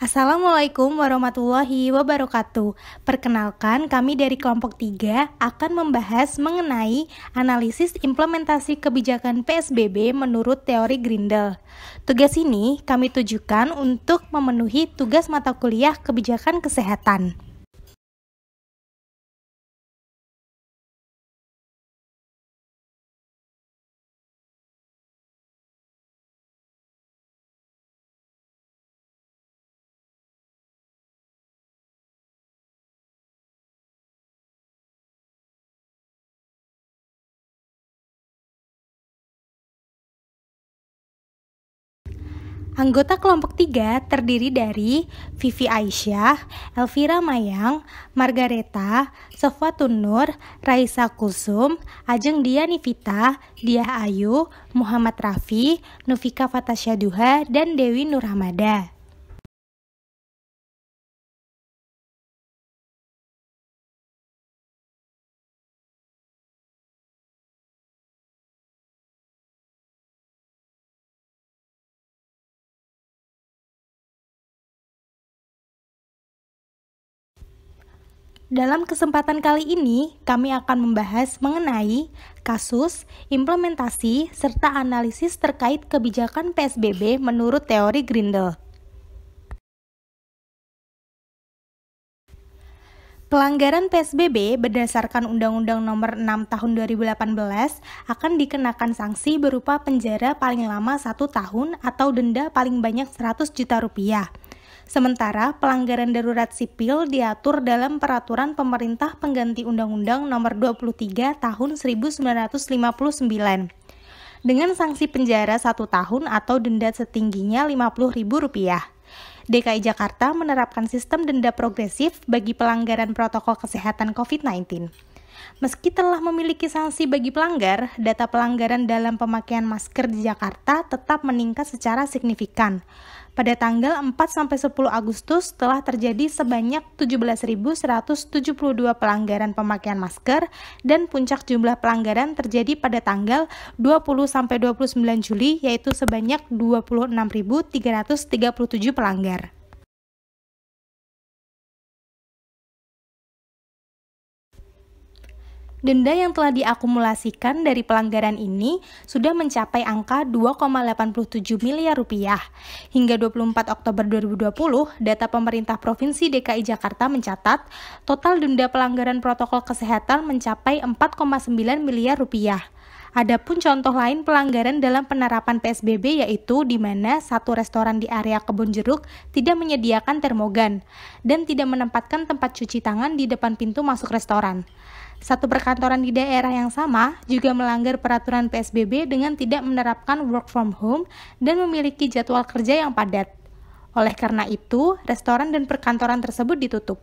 Assalamualaikum warahmatullahi wabarakatuh. Perkenalkan, kami dari kelompok 3 akan membahas mengenai analisis implementasi kebijakan PSBB menurut teori Grindel. Tugas ini kami tujukan untuk memenuhi tugas mata kuliah kebijakan kesehatan. Anggota kelompok tiga terdiri dari Vivi Aisyah, Elvira Mayang, Margareta, Sofatun Nur, Raisa Kusum, Ajeng Diani Vita, Diah Ayu, Muhammad Rafi, Nufika Fatasyaduha, dan Dewi Nurhamada. Dalam kesempatan kali ini, kami akan membahas mengenai kasus, implementasi, serta analisis terkait kebijakan PSBB menurut teori Grindel. Pelanggaran PSBB berdasarkan Undang-Undang Nomor 6 Tahun 2018 akan dikenakan sanksi berupa penjara paling lama satu tahun atau denda paling banyak 100 juta rupiah. Sementara pelanggaran darurat sipil diatur dalam peraturan pemerintah pengganti Undang-Undang Nomor 23 Tahun 1959 dengan sanksi penjara satu tahun atau denda setingginya Rp50.000. DKI Jakarta menerapkan sistem denda progresif bagi pelanggaran protokol kesehatan COVID-19. Meski telah memiliki sanksi bagi pelanggar, data pelanggaran dalam pemakaian masker di Jakarta tetap meningkat secara signifikan. Pada tanggal 4 sampai 10 Agustus telah terjadi sebanyak 17.172 pelanggaran pemakaian masker dan puncak jumlah pelanggaran terjadi pada tanggal 20 sampai 29 Juli yaitu sebanyak 26.337 pelanggar. Denda yang telah diakumulasikan dari pelanggaran ini sudah mencapai angka 2,87 miliar rupiah. Hingga 24 Oktober 2020, data pemerintah Provinsi DKI Jakarta mencatat total denda pelanggaran protokol kesehatan mencapai 4,9 miliar rupiah. Adapun contoh lain pelanggaran dalam penerapan PSBB yaitu di mana satu restoran di area kebun jeruk tidak menyediakan termogan dan tidak menempatkan tempat cuci tangan di depan pintu masuk restoran satu perkantoran di daerah yang sama juga melanggar peraturan PSBB dengan tidak menerapkan work from home dan memiliki jadwal kerja yang padat. Oleh karena itu, restoran dan perkantoran tersebut ditutup.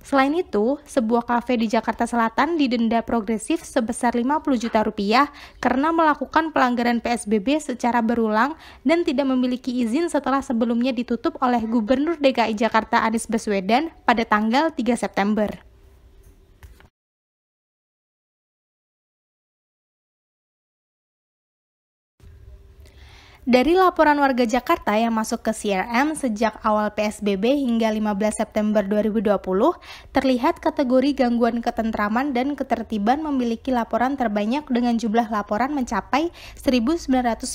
Selain itu, sebuah kafe di Jakarta Selatan didenda progresif sebesar 50 juta rupiah karena melakukan pelanggaran PSBB secara berulang dan tidak memiliki izin setelah sebelumnya ditutup oleh Gubernur DKI Jakarta Anies Baswedan pada tanggal 3 September. Dari laporan warga Jakarta yang masuk ke CRM sejak awal PSBB hingga 15 September 2020, terlihat kategori gangguan ketentraman dan ketertiban memiliki laporan terbanyak dengan jumlah laporan mencapai 1997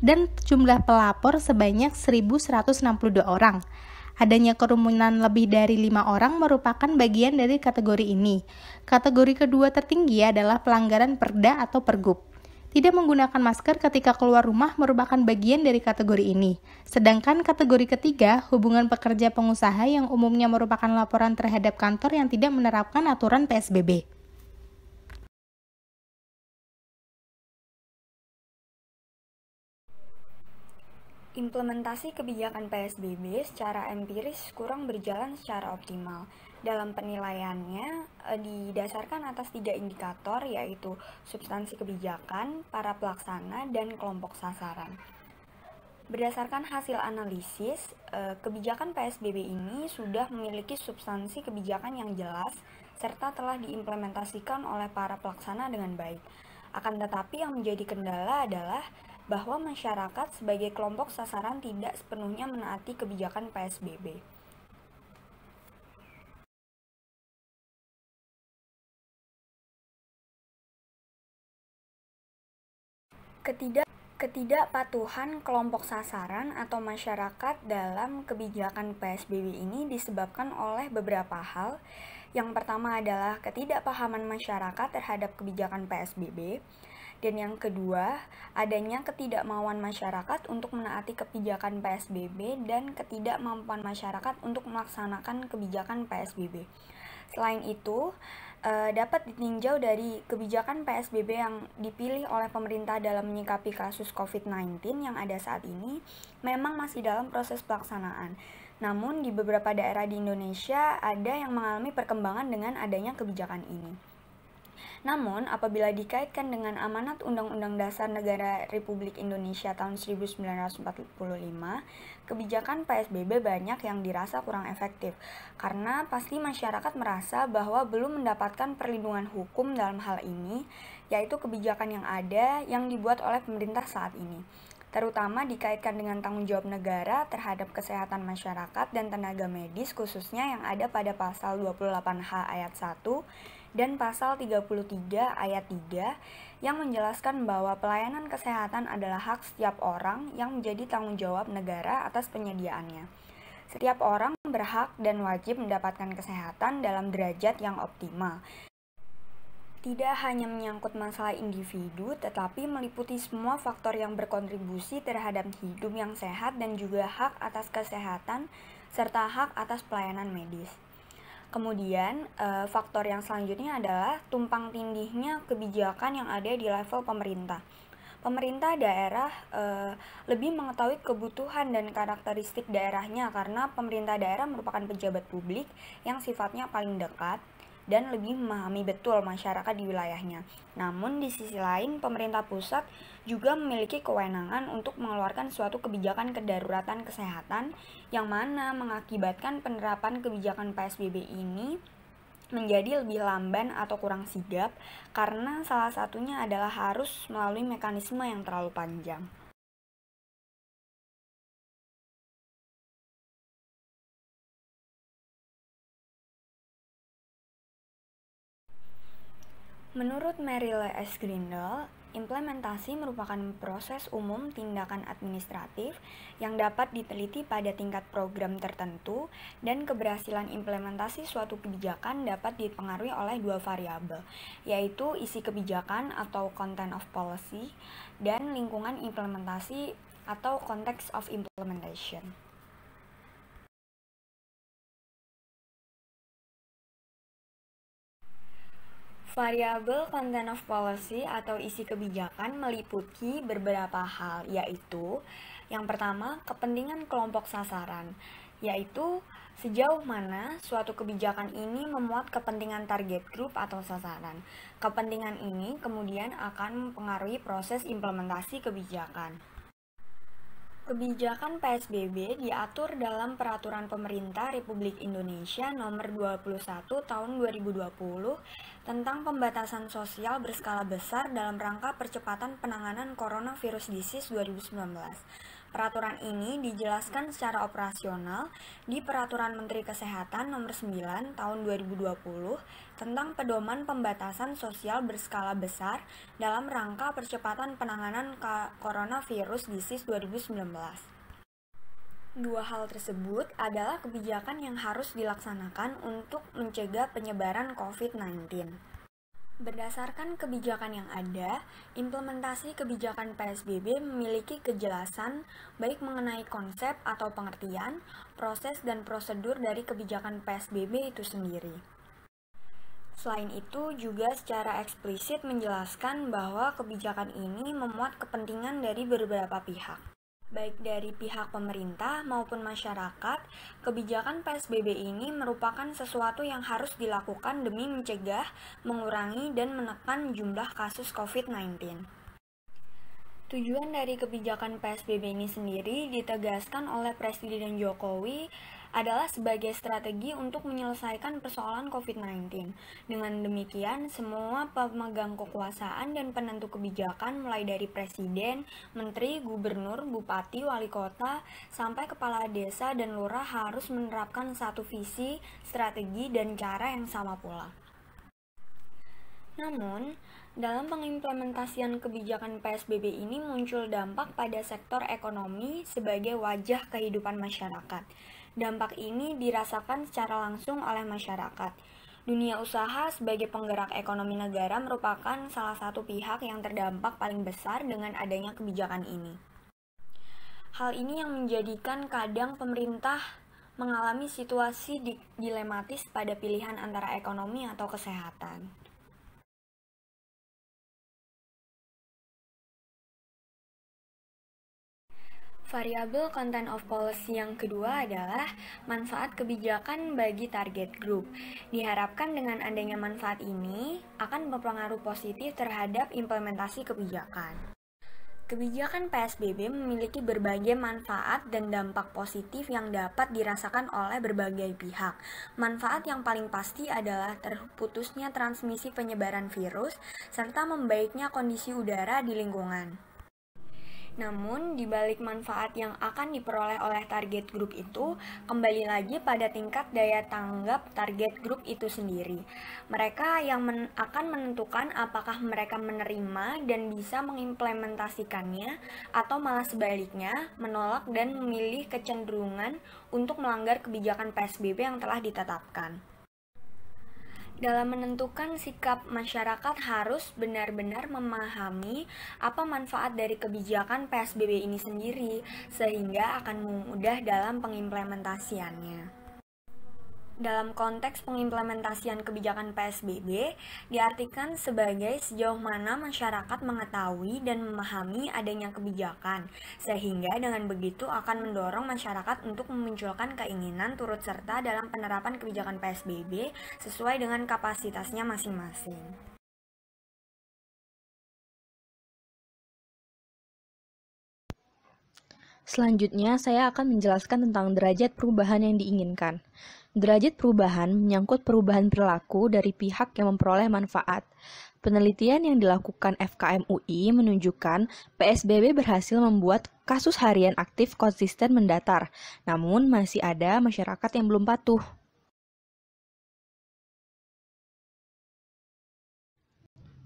dan jumlah pelapor sebanyak 1162 orang. Adanya kerumunan lebih dari lima orang merupakan bagian dari kategori ini. Kategori kedua tertinggi adalah pelanggaran perda atau pergub. Tidak menggunakan masker ketika keluar rumah merupakan bagian dari kategori ini. Sedangkan kategori ketiga, hubungan pekerja pengusaha yang umumnya merupakan laporan terhadap kantor yang tidak menerapkan aturan PSBB. Implementasi kebijakan PSBB secara empiris kurang berjalan secara optimal dalam penilaiannya e, didasarkan atas tiga indikator yaitu substansi kebijakan, para pelaksana, dan kelompok sasaran. Berdasarkan hasil analisis, e, kebijakan PSBB ini sudah memiliki substansi kebijakan yang jelas serta telah diimplementasikan oleh para pelaksana dengan baik. Akan tetapi yang menjadi kendala adalah bahwa masyarakat sebagai kelompok sasaran tidak sepenuhnya menaati kebijakan PSBB. Ketidak Ketidakpatuhan kelompok sasaran atau masyarakat dalam kebijakan PSBB ini disebabkan oleh beberapa hal. Yang pertama adalah ketidakpahaman masyarakat terhadap kebijakan PSBB, dan yang kedua adanya ketidakmauan masyarakat untuk menaati kebijakan PSBB dan ketidakmampuan masyarakat untuk melaksanakan kebijakan PSBB. Selain itu, uh, dapat ditinjau dari kebijakan PSBB yang dipilih oleh pemerintah dalam menyikapi kasus COVID-19 yang ada saat ini memang masih dalam proses pelaksanaan. Namun di beberapa daerah di Indonesia ada yang mengalami perkembangan dengan adanya kebijakan ini. Namun, apabila dikaitkan dengan amanat Undang-Undang Dasar Negara Republik Indonesia tahun 1945, kebijakan PSBB banyak yang dirasa kurang efektif karena pasti masyarakat merasa bahwa belum mendapatkan perlindungan hukum dalam hal ini, yaitu kebijakan yang ada yang dibuat oleh pemerintah saat ini terutama dikaitkan dengan tanggung jawab negara terhadap kesehatan masyarakat dan tenaga medis khususnya yang ada pada pasal 28H ayat 1 dan pasal 33 ayat 3 yang menjelaskan bahwa pelayanan kesehatan adalah hak setiap orang yang menjadi tanggung jawab negara atas penyediaannya. Setiap orang berhak dan wajib mendapatkan kesehatan dalam derajat yang optimal. Tidak hanya menyangkut masalah individu, tetapi meliputi semua faktor yang berkontribusi terhadap hidup yang sehat dan juga hak atas kesehatan serta hak atas pelayanan medis. Kemudian, uh, faktor yang selanjutnya adalah tumpang tindihnya kebijakan yang ada di level pemerintah. Pemerintah daerah e, lebih mengetahui kebutuhan dan karakteristik daerahnya karena pemerintah daerah merupakan pejabat publik yang sifatnya paling dekat dan lebih memahami betul masyarakat di wilayahnya. Namun di sisi lain, pemerintah pusat juga memiliki kewenangan untuk mengeluarkan suatu kebijakan kedaruratan kesehatan yang mana mengakibatkan penerapan kebijakan PSBB ini menjadi lebih lamban atau kurang sigap karena salah satunya adalah harus melalui mekanisme yang terlalu panjang. Menurut Merile S. Grindel, implementasi merupakan proses umum tindakan administratif yang dapat diteliti pada tingkat program tertentu dan keberhasilan implementasi suatu kebijakan dapat dipengaruhi oleh dua variabel, yaitu isi kebijakan atau content of policy dan lingkungan implementasi atau context of implementation. Variabel content of policy atau isi kebijakan meliputi beberapa hal, yaitu yang pertama, kepentingan kelompok sasaran, yaitu sejauh mana suatu kebijakan ini memuat kepentingan target group atau sasaran. Kepentingan ini kemudian akan mempengaruhi proses implementasi kebijakan. Kebijakan PSBB diatur dalam Peraturan Pemerintah Republik Indonesia Nomor 21 Tahun 2020 tentang pembatasan sosial berskala besar dalam rangka percepatan penanganan coronavirus disease 2019. Peraturan ini dijelaskan secara operasional di Peraturan Menteri Kesehatan Nomor 9 Tahun 2020 tentang pedoman pembatasan sosial berskala besar dalam rangka percepatan penanganan coronavirus disease 2019. Dua hal tersebut adalah kebijakan yang harus dilaksanakan untuk mencegah penyebaran COVID-19. Berdasarkan kebijakan yang ada, implementasi kebijakan PSBB memiliki kejelasan baik mengenai konsep atau pengertian, proses dan prosedur dari kebijakan PSBB itu sendiri. Selain itu, juga secara eksplisit menjelaskan bahwa kebijakan ini memuat kepentingan dari beberapa pihak. Baik dari pihak pemerintah maupun masyarakat, kebijakan PSBB ini merupakan sesuatu yang harus dilakukan demi mencegah, mengurangi, dan menekan jumlah kasus COVID-19. Tujuan dari kebijakan PSBB ini sendiri ditegaskan oleh Presiden Jokowi adalah sebagai strategi untuk menyelesaikan persoalan COVID-19. Dengan demikian, semua pemegang kekuasaan dan penentu kebijakan mulai dari presiden, menteri, gubernur, bupati, wali kota, sampai kepala desa dan lurah harus menerapkan satu visi, strategi, dan cara yang sama pula. Namun, dalam pengimplementasian kebijakan PSBB ini muncul dampak pada sektor ekonomi sebagai wajah kehidupan masyarakat. Dampak ini dirasakan secara langsung oleh masyarakat. Dunia usaha sebagai penggerak ekonomi negara merupakan salah satu pihak yang terdampak paling besar dengan adanya kebijakan ini. Hal ini yang menjadikan kadang pemerintah mengalami situasi dilematis pada pilihan antara ekonomi atau kesehatan. Variabel content of policy yang kedua adalah manfaat kebijakan bagi target group. Diharapkan dengan adanya manfaat ini akan berpengaruh positif terhadap implementasi kebijakan. Kebijakan PSBB memiliki berbagai manfaat dan dampak positif yang dapat dirasakan oleh berbagai pihak. Manfaat yang paling pasti adalah terputusnya transmisi penyebaran virus serta membaiknya kondisi udara di lingkungan. Namun, di balik manfaat yang akan diperoleh oleh target grup itu, kembali lagi pada tingkat daya tanggap target grup itu sendiri. Mereka yang men akan menentukan apakah mereka menerima dan bisa mengimplementasikannya, atau malah sebaliknya, menolak dan memilih kecenderungan untuk melanggar kebijakan PSBB yang telah ditetapkan. Dalam menentukan sikap masyarakat harus benar-benar memahami apa manfaat dari kebijakan PSBB ini sendiri sehingga akan mudah dalam pengimplementasiannya dalam konteks pengimplementasian kebijakan PSBB diartikan sebagai sejauh mana masyarakat mengetahui dan memahami adanya kebijakan, sehingga dengan begitu akan mendorong masyarakat untuk memunculkan keinginan turut serta dalam penerapan kebijakan PSBB sesuai dengan kapasitasnya masing-masing. Selanjutnya, saya akan menjelaskan tentang derajat perubahan yang diinginkan. Derajat perubahan menyangkut perubahan perilaku dari pihak yang memperoleh manfaat. Penelitian yang dilakukan FKM UI menunjukkan PSBB berhasil membuat kasus harian aktif konsisten mendatar, namun masih ada masyarakat yang belum patuh.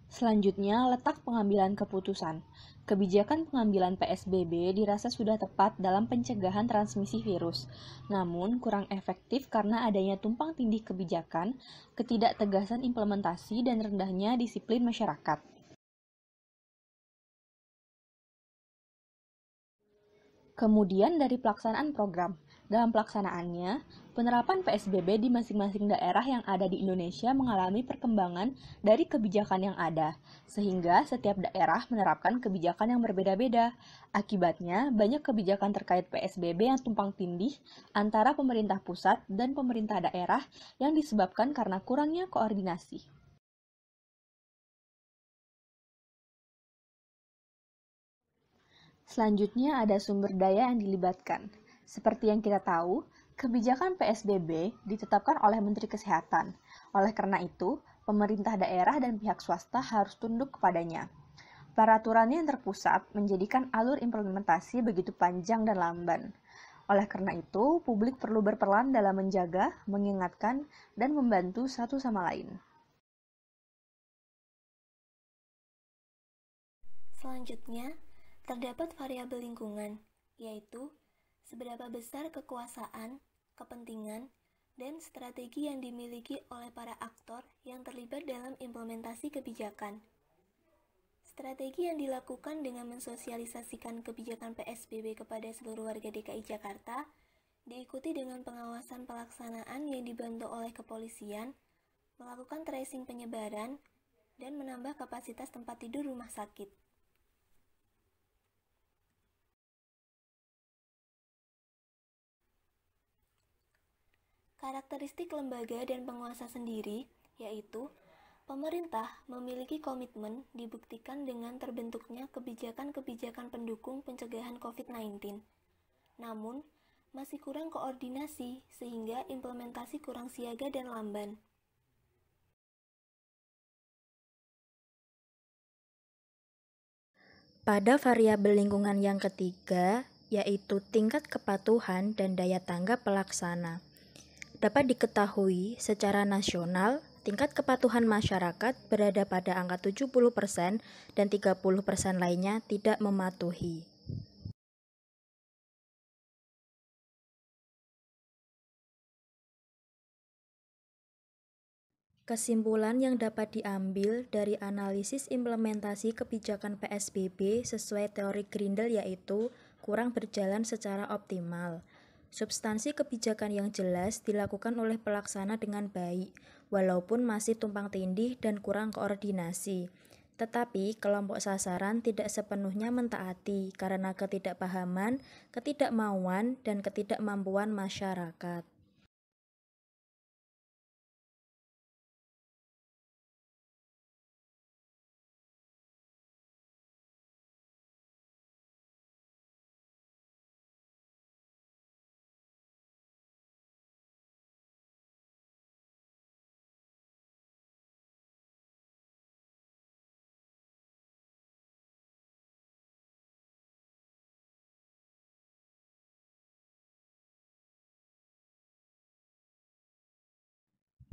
Selanjutnya, letak pengambilan keputusan. Kebijakan pengambilan PSBB dirasa sudah tepat dalam pencegahan transmisi virus, namun kurang efektif karena adanya tumpang tindih kebijakan, ketidaktegasan implementasi, dan rendahnya disiplin masyarakat. Kemudian dari pelaksanaan program. Dalam pelaksanaannya, Penerapan PSBB di masing-masing daerah yang ada di Indonesia mengalami perkembangan dari kebijakan yang ada, sehingga setiap daerah menerapkan kebijakan yang berbeda-beda. Akibatnya, banyak kebijakan terkait PSBB yang tumpang tindih antara pemerintah pusat dan pemerintah daerah yang disebabkan karena kurangnya koordinasi. Selanjutnya ada sumber daya yang dilibatkan. Seperti yang kita tahu, Kebijakan PSBB ditetapkan oleh Menteri Kesehatan. Oleh karena itu, pemerintah daerah dan pihak swasta harus tunduk kepadanya. Peraturannya yang terpusat menjadikan alur implementasi begitu panjang dan lamban. Oleh karena itu, publik perlu berperan dalam menjaga, mengingatkan, dan membantu satu sama lain. Selanjutnya, terdapat variabel lingkungan, yaitu seberapa besar kekuasaan, kepentingan, dan strategi yang dimiliki oleh para aktor yang terlibat dalam implementasi kebijakan. Strategi yang dilakukan dengan mensosialisasikan kebijakan PSBB kepada seluruh warga DKI Jakarta diikuti dengan pengawasan pelaksanaan yang dibantu oleh kepolisian, melakukan tracing penyebaran, dan menambah kapasitas tempat tidur rumah sakit. Karakteristik lembaga dan penguasa sendiri yaitu pemerintah memiliki komitmen dibuktikan dengan terbentuknya kebijakan-kebijakan pendukung pencegahan COVID-19. Namun, masih kurang koordinasi sehingga implementasi kurang siaga dan lamban. Pada variabel lingkungan yang ketiga, yaitu tingkat kepatuhan dan daya tanggap pelaksana dapat diketahui secara nasional tingkat kepatuhan masyarakat berada pada angka 70% dan 30% lainnya tidak mematuhi. Kesimpulan yang dapat diambil dari analisis implementasi kebijakan PSBB sesuai teori Grindel yaitu kurang berjalan secara optimal. Substansi kebijakan yang jelas dilakukan oleh pelaksana dengan baik, walaupun masih tumpang tindih dan kurang koordinasi. Tetapi kelompok sasaran tidak sepenuhnya mentaati karena ketidakpahaman, ketidakmauan, dan ketidakmampuan masyarakat.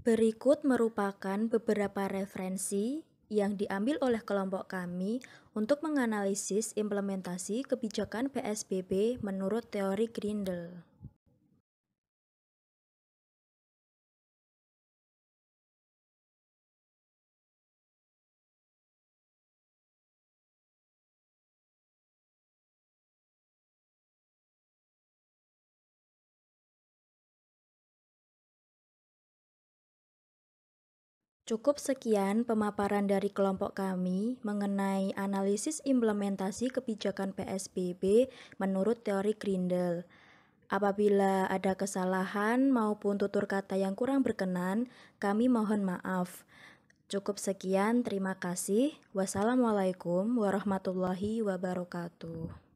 Berikut merupakan beberapa referensi yang diambil oleh kelompok kami untuk menganalisis implementasi kebijakan PSBB menurut teori Grindel. Cukup sekian pemaparan dari kelompok kami mengenai analisis implementasi kebijakan PSBB menurut teori Grindel. Apabila ada kesalahan maupun tutur kata yang kurang berkenan, kami mohon maaf. Cukup sekian, terima kasih. Wassalamualaikum warahmatullahi wabarakatuh.